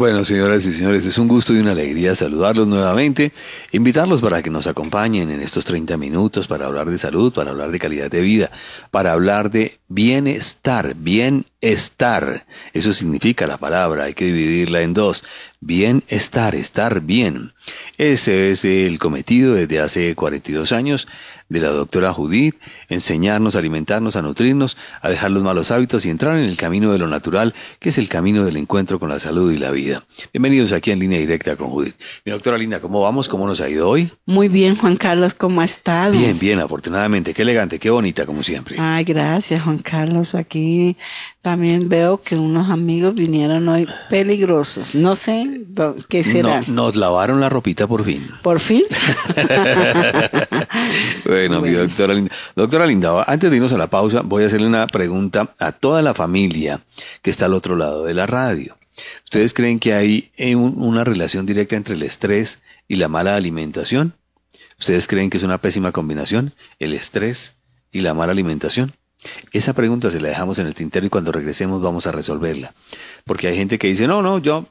Bueno, señoras y señores, es un gusto y una alegría saludarlos nuevamente, invitarlos para que nos acompañen en estos 30 minutos para hablar de salud, para hablar de calidad de vida, para hablar de bienestar, bienestar. Eso significa la palabra, hay que dividirla en dos. Bienestar, estar bien. Ese es el cometido desde hace 42 años de la doctora Judith, enseñarnos, a alimentarnos, a nutrirnos, a dejar los malos hábitos y entrar en el camino de lo natural, que es el camino del encuentro con la salud y la vida. Bienvenidos aquí en línea directa con Judith. Mi doctora Linda, ¿cómo vamos? ¿Cómo nos ha ido hoy? Muy bien, Juan Carlos, ¿cómo ha estado? Bien, bien, afortunadamente. Qué elegante, qué bonita, como siempre. Ay, gracias, Juan Carlos. Aquí también veo que unos amigos vinieron hoy peligrosos. No sé qué será. nos lavaron la ropita por fin. ¿Por fin? bueno, mi doctora Linda. Doctora Linda, antes de irnos a la pausa, voy a hacerle una pregunta a toda la familia que está al otro lado de la radio. ¿Ustedes creen que hay eh, una relación directa entre el estrés y la mala alimentación? ¿Ustedes creen que es una pésima combinación el estrés y la mala alimentación? Esa pregunta se la dejamos en el tintero y cuando regresemos vamos a resolverla. Porque hay gente que dice, no, no, yo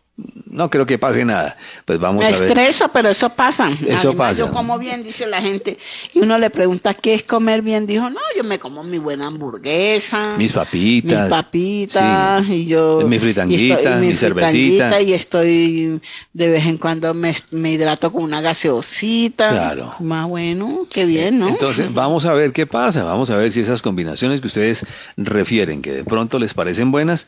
no creo que pase nada. Pues vamos a ver. estreso, pero eso pasa. Eso pasa. Yo como bien, dice la gente. Y uno le pregunta, ¿qué es comer bien? Dijo, no, yo me como mi buena hamburguesa. Mis papitas. Mis papitas. Y yo. Mi fritanguita, y mi, cervecita. Y estoy, de vez en cuando me, me, hidrato con una gaseosita. Claro. Más bueno, qué bien, ¿no? Entonces, vamos a ver qué pasa. Vamos a ver si esas combinaciones que ustedes refieren, que de pronto les parecen buenas,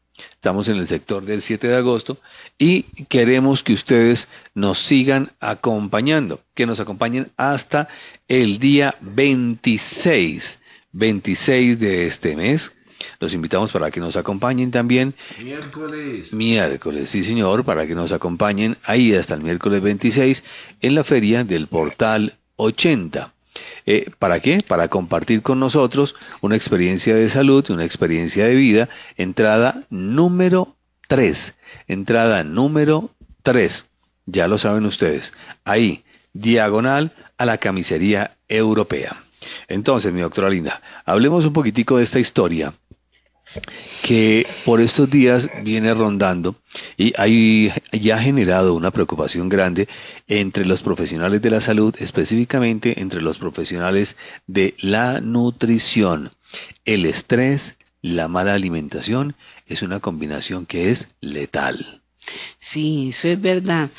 Estamos en el sector del 7 de agosto y queremos que ustedes nos sigan acompañando, que nos acompañen hasta el día 26, 26 de este mes. Los invitamos para que nos acompañen también. Miércoles. Miércoles, sí señor, para que nos acompañen ahí hasta el miércoles 26 en la feria del portal 80. Eh, ¿Para qué? Para compartir con nosotros una experiencia de salud, y una experiencia de vida. Entrada número 3. Entrada número 3. Ya lo saben ustedes. Ahí, diagonal a la camisería europea. Entonces, mi doctora Linda, hablemos un poquitico de esta historia que por estos días viene rondando y hay, ya ha generado una preocupación grande entre los profesionales de la salud, específicamente entre los profesionales de la nutrición. El estrés, la mala alimentación es una combinación que es letal. Sí, eso es verdad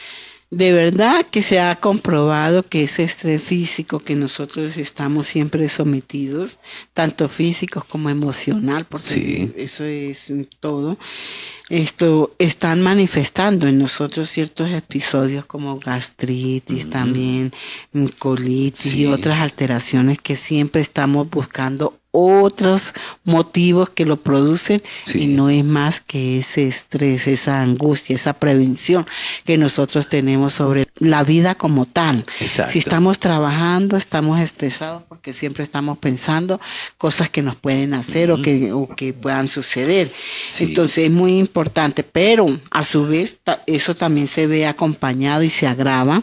de verdad que se ha comprobado que ese estrés físico que nosotros estamos siempre sometidos, tanto físicos como emocional, porque eso es todo, esto están manifestando en nosotros ciertos episodios como gastritis, también colitis y otras alteraciones que siempre estamos buscando otros motivos que lo producen y no es más que ese estrés, esa angustia, esa prevención que nosotros tenemos sobre la vida como tal. Si estamos trabajando, estamos estresados porque siempre estamos pensando cosas que nos pueden hacer o, que, que puedan suceder. Entonces es muy importante, pero a su vez eso también se ve acompañado y se agrava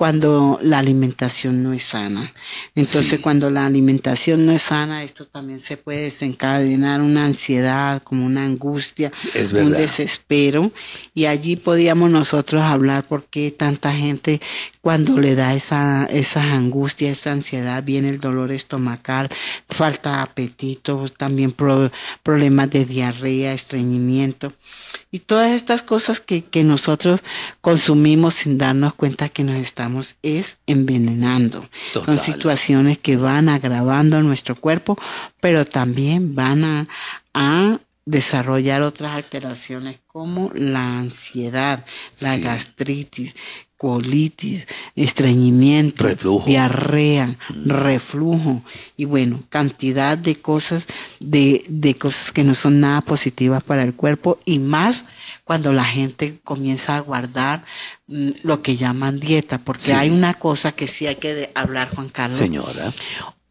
cuando la alimentación no es sana. Entonces, cuando la alimentación no es sana, esto también se puede desencadenar una ansiedad, como una angustia, un desespero. Y allí podíamos nosotros hablar por qué tanta gente cuando le da esa, esa angustia, esa ansiedad, viene el dolor estomacal, falta de apetito, también problemas de diarrea, estreñimiento y todas estas cosas que, nosotros consumimos sin darnos cuenta que nos estamos es envenenando. Son situaciones que van agravando nuestro cuerpo, pero también van a, desarrollar otras alteraciones como la ansiedad, la gastritis, colitis, estreñimiento, diarrea, mm. reflujo y bueno, cantidad de cosas, de, cosas que no son nada positivas para el cuerpo y más cuando la gente comienza a guardar mm, lo que llaman dieta, porque hay una cosa que sí hay que hablar, Juan Carlos. Señora.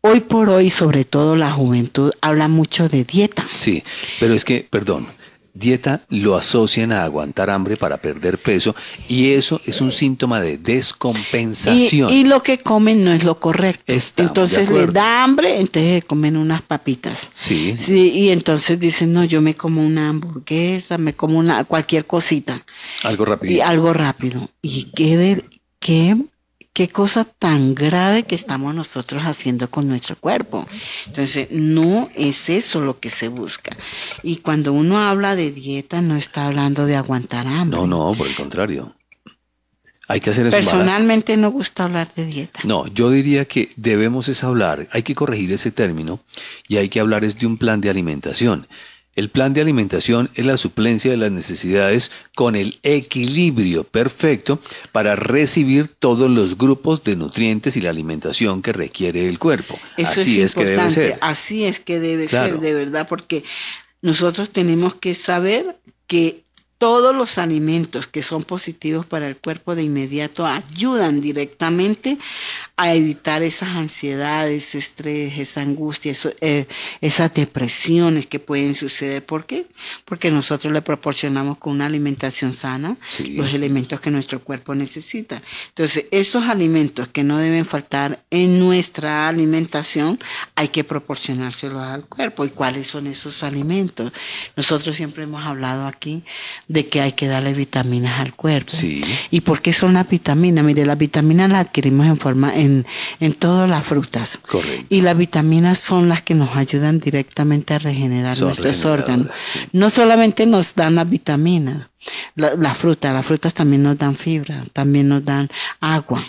Hoy por hoy, sobre todo la juventud, habla mucho de dieta. Sí, pero es que, perdón, dieta lo asocian a aguantar hambre para perder peso y eso es un síntoma de descompensación. Y, lo que comen no es lo correcto. entonces les da hambre, entonces comen unas papitas. Sí. sí. Y entonces dicen, no, yo me como una hamburguesa, me como una cualquier cosita. Algo rápido. Y algo rápido. Y qué, de, qué qué cosa tan grave que estamos nosotros haciendo con nuestro cuerpo. Entonces, no es eso lo que se busca. Y cuando uno habla de dieta, no está hablando de aguantar hambre. No, no, por el contrario. Hay que hacer eso. Personalmente no gusta hablar de dieta. No, yo diría que debemos es hablar, hay que corregir ese término y hay que hablar es de un plan de alimentación. El plan de alimentación es la suplencia de las necesidades con el equilibrio perfecto para recibir todos los grupos de nutrientes y la alimentación que requiere el cuerpo. Así es, que debe ser. Así es que debe ser, de verdad, porque nosotros tenemos que saber que todos los alimentos que son positivos para el cuerpo de inmediato ayudan directamente a evitar esas ansiedades, estrés, esa angustia, eh, esas depresiones que pueden suceder. ¿Por qué? Porque nosotros le proporcionamos con una alimentación sana los elementos que nuestro cuerpo necesita. Entonces, esos alimentos que no deben faltar en nuestra alimentación, hay que proporcionárselos al cuerpo. ¿Y cuáles son esos alimentos? Nosotros siempre hemos hablado aquí de que hay que darle vitaminas al cuerpo. ¿Y por qué son las vitaminas? Mire, las vitaminas las adquirimos en forma... En en, todas las frutas. Correcto. Y las vitaminas son las que nos ayudan directamente a regenerar nuestros órganos. No solamente nos dan la vitaminas, la, las frutas, las frutas también nos dan fibra, también nos dan agua.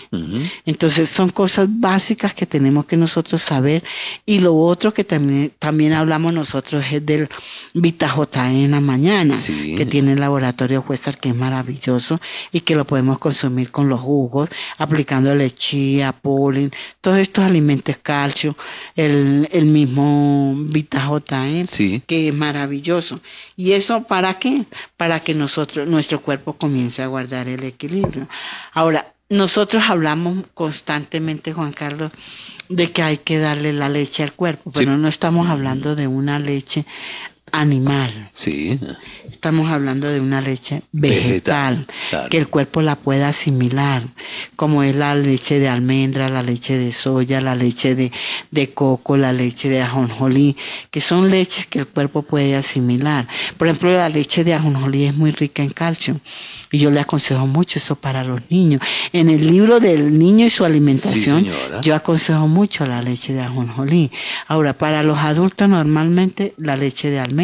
Entonces son cosas básicas que tenemos que nosotros saber. Y lo otro que también, también hablamos nosotros es del Vita la mañana, que tiene el laboratorio Huesar, que es maravilloso y que lo podemos consumir con los jugos, aplicando lechía, polen, todos estos alimentos, calcio, el, el mismo Vita J. que es maravilloso. ¿Y eso para qué? Para que nosotros, nuestro cuerpo comience a guardar el equilibrio. Ahora, nosotros hablamos constantemente, Juan Carlos, de que hay que darle la leche al cuerpo, pero no estamos hablando de una leche animal. Sí. Estamos hablando de una leche vegetal, que el cuerpo la pueda asimilar, como es la leche de almendra, la leche de soya, la leche de, coco, la leche de ajonjolí, que son leches que el cuerpo puede asimilar. Por ejemplo, la leche de ajonjolí es muy rica en calcio y yo le aconsejo mucho eso para los niños. En el libro del niño y su alimentación, yo aconsejo mucho la leche de ajonjolí. Ahora, para los adultos normalmente la leche de almendra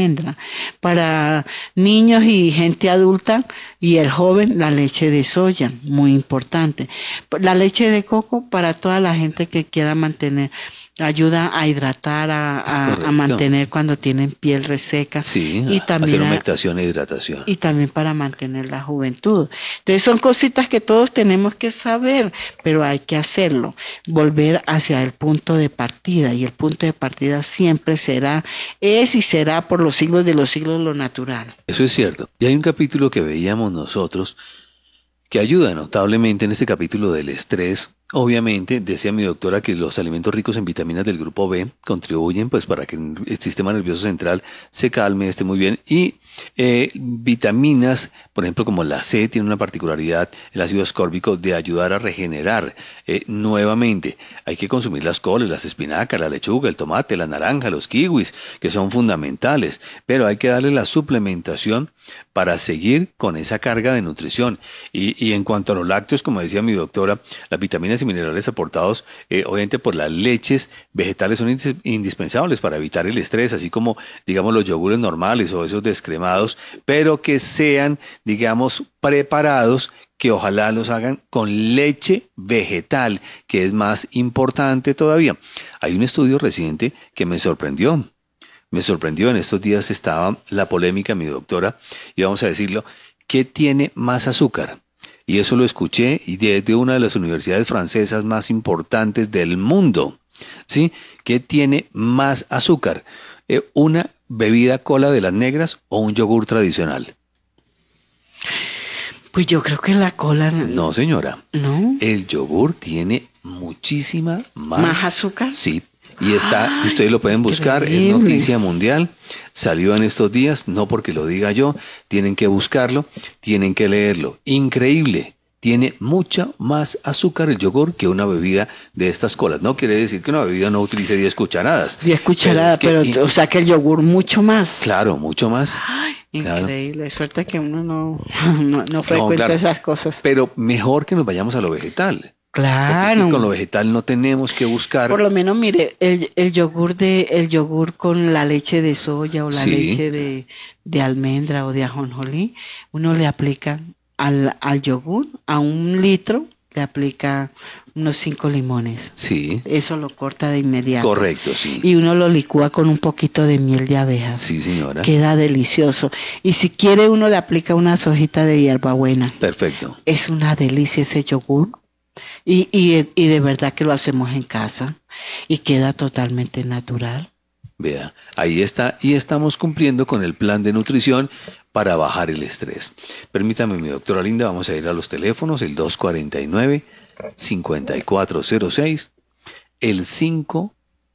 para niños y gente adulta y el joven, la leche de soya, muy importante. La leche de coco para toda la gente que quiera mantener ayuda a hidratar, a, mantener cuando tienen piel reseca. Sí, y también hacer e hidratación. Y también para mantener la juventud. Entonces son cositas que todos tenemos que saber, pero hay que hacerlo. Volver hacia el punto de partida y el punto de partida siempre será, es y será por los siglos de los siglos lo natural. Eso es cierto. Y hay un capítulo que veíamos nosotros que ayuda notablemente en este capítulo del estrés Obviamente, decía mi doctora que los alimentos ricos en vitaminas del grupo B contribuyen pues para que el sistema nervioso central se calme, esté muy bien. Y eh, vitaminas, por ejemplo, como la C, tiene una particularidad, el ácido ascórbico, de ayudar a regenerar eh, nuevamente. Hay que consumir las coles, las espinacas, la lechuga, el tomate, la naranja, los kiwis, que son fundamentales, pero hay que darle la suplementación para seguir con esa carga de nutrición. Y, y en cuanto a los lácteos, como decía mi doctora, las vitaminas y minerales aportados eh, obviamente por las leches vegetales son indispensables para evitar el estrés, así como digamos los yogures normales o esos descremados, pero que sean digamos preparados que ojalá los hagan con leche vegetal, que es más importante todavía. Hay un estudio reciente que me sorprendió. Me sorprendió, en estos días estaba la polémica, mi doctora, y vamos a decirlo, ¿qué tiene más azúcar? y eso lo escuché y desde una de las universidades francesas más importantes del mundo, ¿sí? ¿Qué tiene más azúcar, eh, una bebida cola de las negras o un yogur tradicional. Pues yo creo que la cola no. señora. No. El yogur tiene muchísima más. ¿Más azúcar? Sí, y está, ustedes lo pueden buscar en Noticia Mundial. Salió en estos días, no porque lo diga yo, tienen que buscarlo, tienen que leerlo. Increíble. Tiene mucha más azúcar el yogur que una bebida de estas colas. No quiere decir que una bebida no utilice 10 cucharadas. 10 cucharadas, pero, saca o sea que el yogur mucho más. Claro, mucho más. Ay, increíble. Suerte que uno no, no, esas cosas. Pero mejor que nos vayamos a lo vegetal. Claro. con lo vegetal no tenemos que buscar. Por lo menos, mire, el, yogur de el yogur con la leche de soya o la leche de, almendra o de ajonjolí, uno le aplica al, al yogur a un litro le aplica unos cinco limones. Sí. Eso lo corta de inmediato. Correcto, sí. Y uno lo licúa con un poquito de miel de abeja. Sí, señora. Queda delicioso. Y si quiere, uno le aplica una sojita de hierbabuena. Perfecto. Es una delicia ese yogur y, y, de verdad que lo hacemos en casa y queda totalmente natural. Vea, ahí está, y estamos cumpliendo con el plan de nutrición para bajar el estrés. Permítame, mi doctora Linda, vamos a ir a los teléfonos, el 249-5406, el 5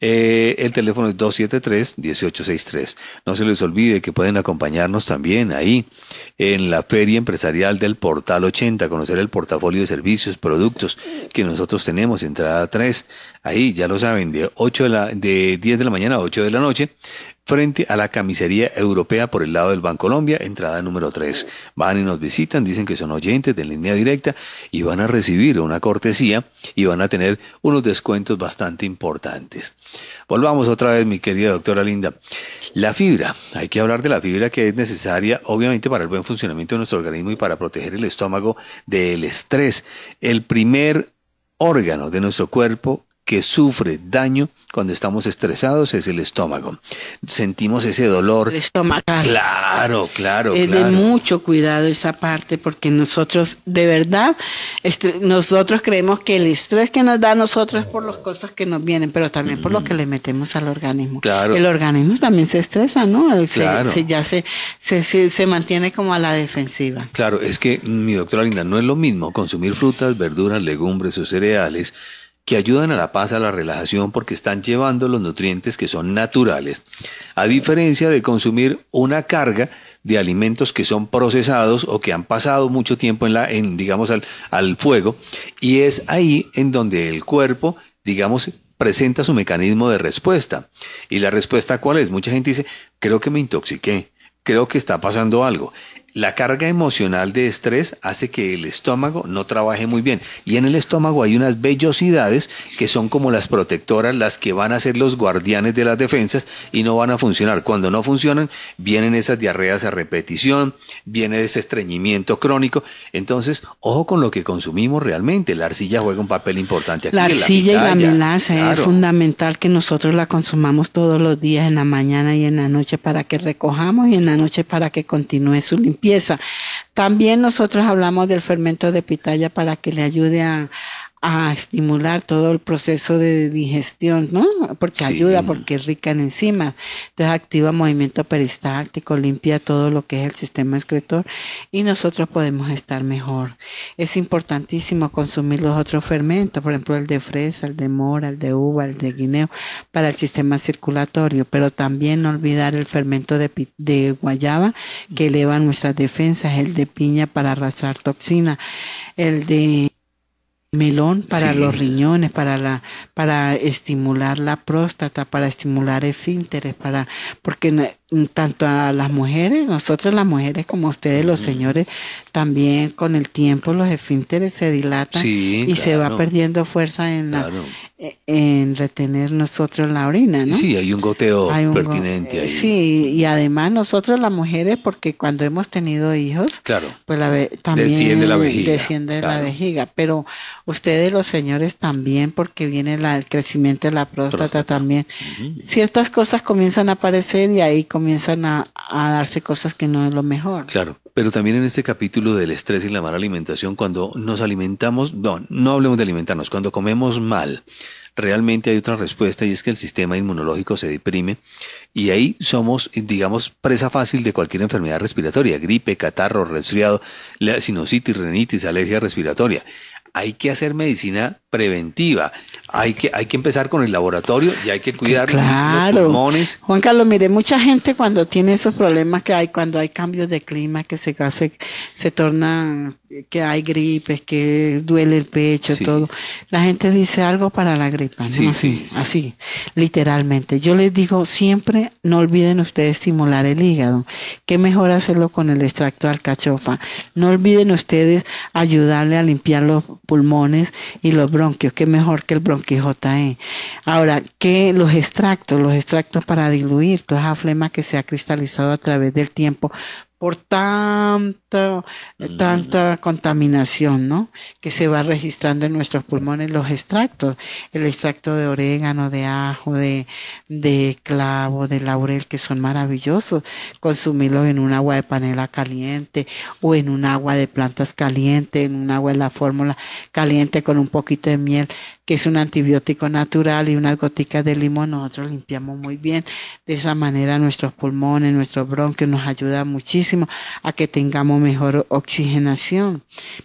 Eh, el teléfono es 273-1863. No se les olvide que pueden acompañarnos también ahí en la feria empresarial del Portal 80, conocer el portafolio de servicios, productos que nosotros tenemos, entrada 3. Ahí ya lo saben, de, ocho de, la, de 10 de la mañana a 8 de la noche frente a la camisería europea por el lado del Banco Colombia, entrada número 3. Van y nos visitan, dicen que son oyentes de línea directa y van a recibir una cortesía y van a tener unos descuentos bastante importantes. Volvamos otra vez, mi querida doctora Linda. La fibra, hay que hablar de la fibra que es necesaria obviamente para el buen funcionamiento de nuestro organismo y para proteger el estómago del estrés. El primer órgano de nuestro cuerpo que sufre daño cuando estamos estresados es el estómago. Sentimos ese dolor. El estomacal. Claro, claro. Es claro. mucho cuidado esa parte porque nosotros, de verdad, nosotros creemos que el estrés que nos da a nosotros es por las cosas que nos vienen, pero también por lo mm. que le metemos al organismo. Claro. El organismo también se estresa, ¿no? se, se, se, se mantiene como a la defensiva. Claro, es que mm, mi doctora Linda, no es lo mismo consumir frutas, verduras, legumbres o cereales que ayudan a la paz, a la relajación, porque están llevando los nutrientes que son naturales, a diferencia de consumir una carga de alimentos que son procesados o que han pasado mucho tiempo en la, en, digamos, al, al fuego, y es ahí en donde el cuerpo, digamos, presenta su mecanismo de respuesta. ¿Y la respuesta cuál es? Mucha gente dice, creo que me intoxiqué, creo que está pasando algo. La carga emocional de estrés hace que el estómago no trabaje muy bien. Y en el estómago hay unas vellosidades que son como las protectoras, las que van a ser los guardianes de las defensas y no van a funcionar. Cuando no funcionan, vienen esas diarreas a repetición, viene ese estreñimiento crónico. Entonces, ojo con lo que consumimos realmente. La arcilla juega un papel importante aquí. La arcilla y la melaza es fundamental que nosotros la consumamos todos los días, en la mañana y en la noche, para que recojamos y en la noche para que continúe su limpieza también nosotros hablamos del fermento de pitaya para que le ayude a, a estimular todo el proceso de digestión, ¿no? Porque ayuda, porque es rica en enzimas. Entonces activa movimiento peristáltico, limpia todo lo que es el sistema excretor y nosotros podemos estar mejor. Es importantísimo consumir los otros fermentos, por ejemplo el de fresa, el de mora, el de uva, el de guineo, para el sistema circulatorio, pero también no olvidar el fermento de, de guayaba que eleva nuestras defensas, el de piña para arrastrar toxina, el de melón para los riñones, para la, para estimular la próstata, para estimular el interés para, porque Mm, tanto a las mujeres, nosotros las mujeres como ustedes los señores, también con el tiempo los esfínteres se dilatan y se va perdiendo fuerza en eh, en retener nosotros la orina, ¿no? Sí, hay un goteo pertinente eh, ahí. Sí, y además nosotros las mujeres porque cuando hemos tenido hijos, claro. pues también desciende la vejiga, pero ustedes los señores también porque viene el crecimiento de la próstata, también. Ciertas cosas comienzan a aparecer y ahí comienzan a, darse cosas que no es lo mejor. Claro, pero también en este capítulo del estrés y la mala alimentación, cuando nos alimentamos, no, no hablemos de alimentarnos, cuando comemos mal, realmente hay otra respuesta y es que el sistema inmunológico se deprime y ahí somos, digamos, presa fácil de cualquier enfermedad respiratoria, gripe, catarro, resfriado, sinusitis, renitis, alergia respiratoria. Hay que hacer medicina preventiva, hay que, hay que empezar con el laboratorio y hay que cuidar los pulmones. Juan Carlos, mire, mucha gente cuando tiene esos problemas que hay, cuando hay cambios de clima, que se hace, se torna, que hay gripes, que duele el pecho, todo, la gente dice algo para la gripa, ¿no? Sí, así, sí, así, literalmente. Yo les digo siempre, no olviden ustedes estimular el hígado. Qué mejor hacerlo con el extracto de alcachofa. No olviden ustedes ayudarle a limpiar los pulmones y los bronquios. Qué mejor que el bronquio Don Ahora, que los extractos? Los extractos para diluir toda esa flema que se ha cristalizado a través del tiempo por tanta, tanta contaminación, ¿no? Que se va registrando en nuestros pulmones los extractos, el extracto de orégano, de ajo, de, de clavo, de laurel, que son maravillosos. Consumirlos en un agua de panela caliente o en un agua de plantas caliente, en un agua de la fórmula caliente con un poquito de miel, que es un antibiótico natural y unas goticas de limón, nosotros limpiamos muy bien. De esa manera nuestros pulmones, nuestros bronquios nos ayuda muchísimo a que tengamos mejor oxigenación.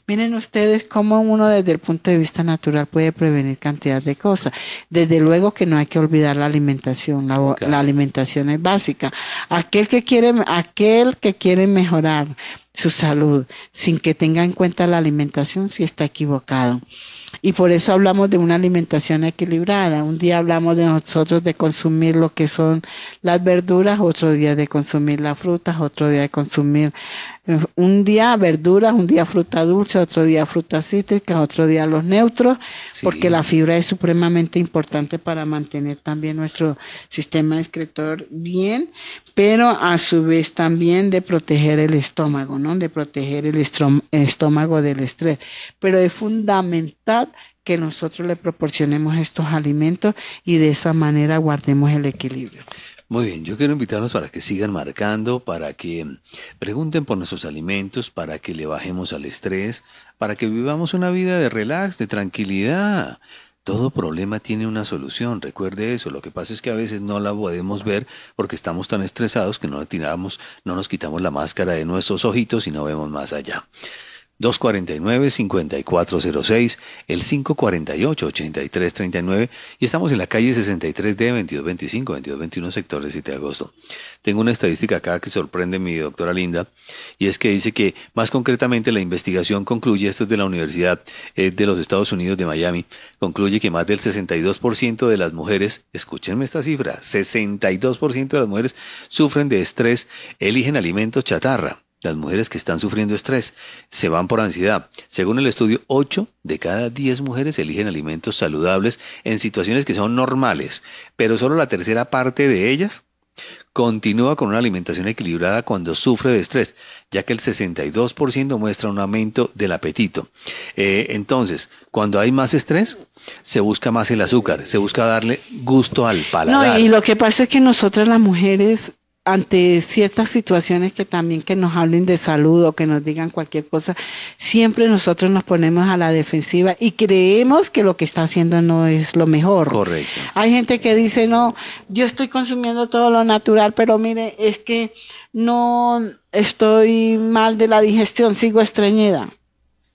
Miren ustedes cómo uno desde el punto de vista natural puede prevenir cantidad de cosas. Desde luego que no hay que olvidar la alimentación, la, alimentación es básica. Aquel que quiere, aquel que quiere mejorar su salud sin que tenga en cuenta la alimentación sí está equivocado. Y por eso hablamos de una alimentación equilibrada. Un día hablamos de nosotros de consumir lo que son las verduras, otro día de consumir las frutas, otro día de consumir un día verduras, un día fruta dulce, otro día fruta cítrica, otro día los neutros, porque la fibra es supremamente importante para mantener también nuestro sistema excretor bien, pero a su vez también de proteger el estómago, ¿no? De proteger el estómago del estrés. Pero es fundamental que nosotros le proporcionemos estos alimentos y de esa manera guardemos el equilibrio. Muy bien, yo quiero invitarlos para que sigan marcando, para que pregunten por nuestros alimentos, para que le bajemos al estrés, para que vivamos una vida de relax, de tranquilidad. Todo problema tiene una solución, recuerde eso. Lo que pasa es que a veces no la podemos ver porque estamos tan estresados que no tiramos, no nos quitamos la máscara de nuestros ojitos y no vemos más allá. 249-5406, el 548-8339 y estamos en la calle 63D 2225-2221 sector de 7 de agosto. Tengo una estadística acá que sorprende a mi doctora Linda y es que dice que más concretamente la investigación concluye, esto es de la Universidad eh, de los Estados Unidos de Miami, concluye que más del 62% de las mujeres, escúchenme esta cifra, 62% de las mujeres sufren de estrés, eligen alimentos chatarra las mujeres que están sufriendo estrés se van por ansiedad. Según el estudio, 8 de cada 10 mujeres eligen alimentos saludables en situaciones que son normales, pero solo la tercera parte de ellas continúa con una alimentación equilibrada cuando sufre de estrés, ya que el 62% muestra un aumento del apetito. Eh, entonces, cuando hay más estrés, se busca más el azúcar, se busca darle gusto al paladar. y lo que pasa es que nosotras las mujeres ante ciertas situaciones que también que nos hablen de salud o que nos digan cualquier cosa, siempre nosotros nos ponemos a la defensiva y creemos que lo que está haciendo no es lo mejor. Correcto. Hay gente que dice, no, yo estoy consumiendo todo lo natural, pero mire, es que no estoy mal de la digestión, sigo estreñida.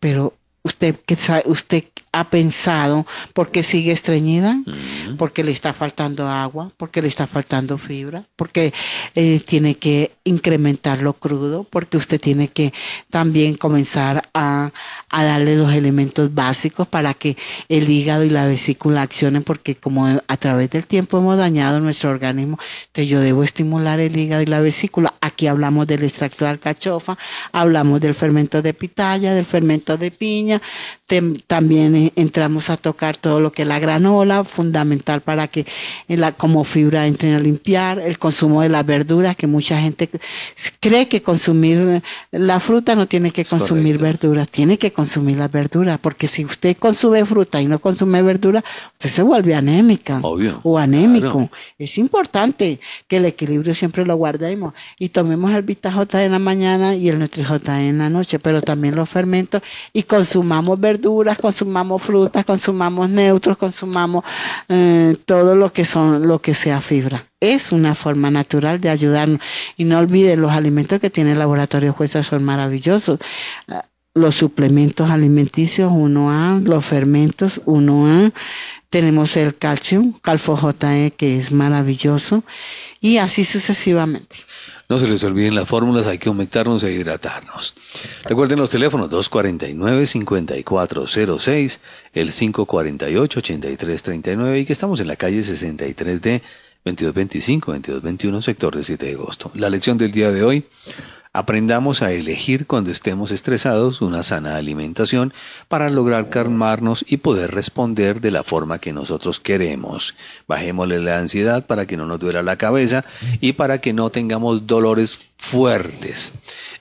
Pero usted, que sabe, usted ha pensado porque sigue estreñida, porque le está faltando agua, porque le está faltando fibra, porque eh, tiene que incrementar lo crudo, porque usted tiene que también comenzar a, darle los elementos básicos para que el hígado y la vesícula accionen, porque como a través del tiempo hemos dañado nuestro organismo, entonces yo debo estimular el hígado y la vesícula. Aquí hablamos del extracto de alcachofa, hablamos del fermento de pitaya, del fermento de piña, también eh, entramos a tocar todo lo que es la granola, fundamental para que eh, la, como fibra entren a limpiar, el consumo de las verduras, que mucha gente cree que consumir la fruta no tiene que consumir verduras, tiene que consumir las verduras, porque si usted consume fruta y no consume verdura, usted se vuelve anémica o anémico. Es importante que el equilibrio siempre lo guardemos y tomemos el VitaJ en la mañana y el NutriJ en la noche, pero también los fermentos y consumamos verduras, consumamos frutas, consumamos neutros, consumamos eh, todo lo que son, lo que sea fibra. Es una forma natural de ayudarnos. Y no olviden, los alimentos que tiene el laboratorio Jueza son maravillosos. Ah, los suplementos alimenticios 1A, los fermentos 1A, tenemos el calcio, calfo JE que es maravilloso, y así sucesivamente. No se les olviden las fórmulas, hay que aumentarnos e hidratarnos. Recuerden los teléfonos 249-5406, el 548-8339 y que estamos en la calle 63 d 2225, 2221, sector de 7 de agosto. La lección del día de hoy, aprendamos a elegir cuando estemos estresados una sana alimentación para lograr calmarnos y poder responder de la forma que nosotros queremos. Bajémosle la ansiedad para que no nos duela la cabeza y para que no tengamos dolores fuertes.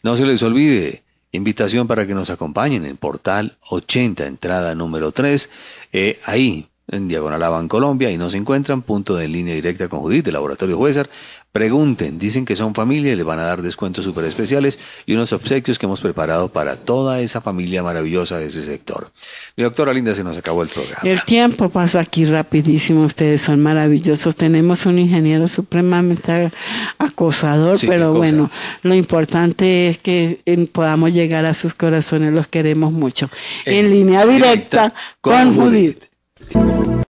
No se les olvide, invitación para que nos acompañen en Portal 80, entrada número 3, eh, ahí en Diagonal en Colombia y no se encuentran punto de línea directa con Judith de Laboratorio Huesar. Pregunten, dicen que son familia y les van a dar descuentos súper especiales y unos obsequios que hemos preparado para toda esa familia maravillosa de ese sector. Mi doctora Linda, se nos acabó el programa. El tiempo pasa aquí rapidísimo, ustedes son maravillosos. Tenemos un ingeniero supremamente acosador, pero bueno, lo importante es que eh, podamos llegar a sus corazones, los queremos mucho. En, línea directa, con, Judith. 嗯。